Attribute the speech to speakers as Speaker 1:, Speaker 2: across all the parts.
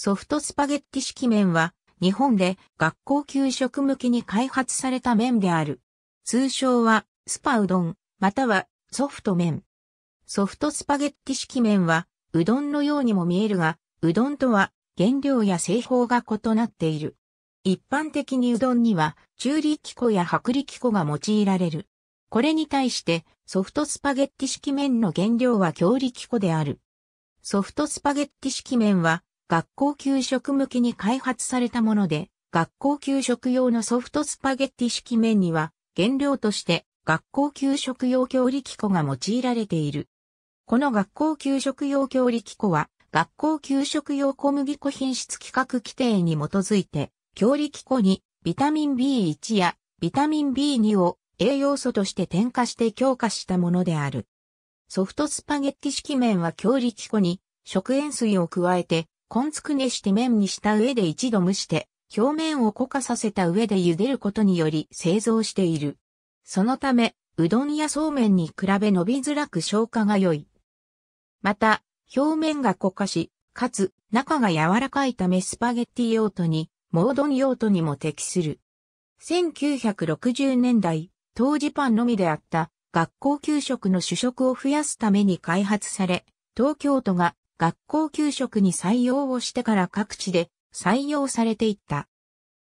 Speaker 1: ソフトスパゲッティ式麺は、日本で学校給食向きに開発された麺である。通称は、スパうどん、または、ソフト麺。ソフトスパゲッティ式麺は、うどんのようにも見えるが、うどんとは、原料や製法が異なっている。一般的にうどんには、中力粉や薄力粉が用いられる。これに対して、ソフトスパゲッティ式麺の原料は強力粉である。ソフトスパゲッティ式麺は、学校給食向きに開発されたもので、学校給食用のソフトスパゲッティ式麺には、原料として学校給食用強力粉が用いられている。この学校給食用強力粉は、学校給食用小麦粉品質規格規定に基づいて、強力粉にビタミン B1 やビタミン B2 を栄養素として添加して強化したものである。ソフトスパゲッティ式麺は強力粉に食塩水を加えてコンツクネして麺にした上で一度蒸して、表面を固化させた上で茹でることにより製造している。そのため、うどんやそうめんに比べ伸びづらく消化が良い。また、表面が固化し、かつ、中が柔らかいためスパゲッティ用途に、モードン用途にも適する。1960年代、当時パンのみであった、学校給食の主食を増やすために開発され、東京都が学校給食に採用をしてから各地で採用されていった。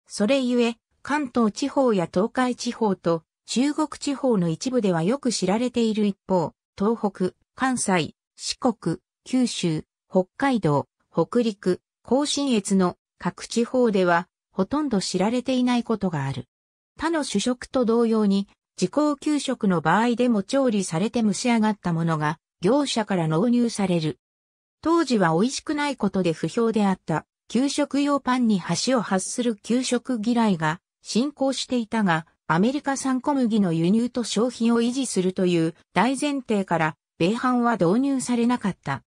Speaker 1: それゆえ、関東地方や東海地方と中国地方の一部ではよく知られている一方、東北、関西、四国、九州、北海道、北陸、甲信越の各地方ではほとんど知られていないことがある。他の主食と同様に、自校給食の場合でも調理されて蒸し上がったものが業者から納入される。当時は美味しくないことで不評であった、給食用パンに箸を発する給食嫌いが進行していたが、アメリカ産小麦の輸入と消費を維持するという大前提から、米飯は導入されなかった。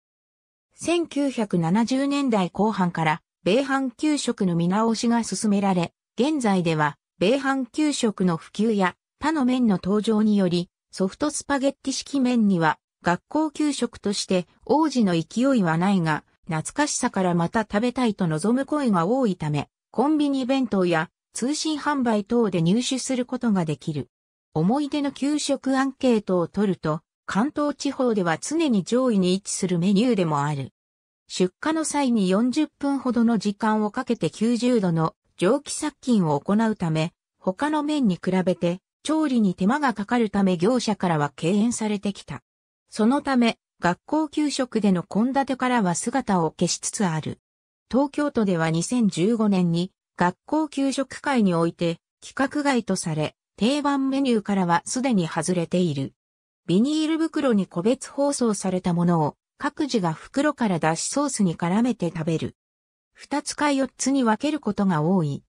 Speaker 1: 1970年代後半から、米飯給食の見直しが進められ、現在では、米飯給食の普及や、他の麺の登場により、ソフトスパゲッティ式麺には、学校給食として王子の勢いはないが、懐かしさからまた食べたいと望む声が多いため、コンビニ弁当や通信販売等で入手することができる。思い出の給食アンケートを取ると、関東地方では常に上位に位置するメニューでもある。出荷の際に40分ほどの時間をかけて90度の蒸気殺菌を行うため、他の麺に比べて調理に手間がかかるため業者からは敬遠されてきた。そのため、学校給食での献立からは姿を消しつつある。東京都では2015年に学校給食会において企画外とされ、定番メニューからはすでに外れている。ビニール袋に個別包装されたものを各自が袋から出しソースに絡めて食べる。二つか四つに分けることが多い。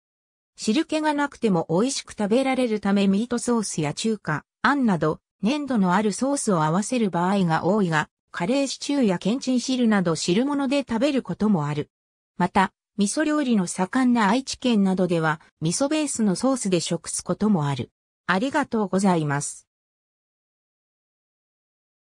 Speaker 1: 汁気がなくても美味しく食べられるためミートソースや中華、あんなど粘土のあるソースを合わせる場合が多いが、カレーシチューやケンチン汁など汁物で食べることもある。また、味噌料理の盛んな愛知県などでは、味噌ベースのソースで食すこともある。ありがとうございます。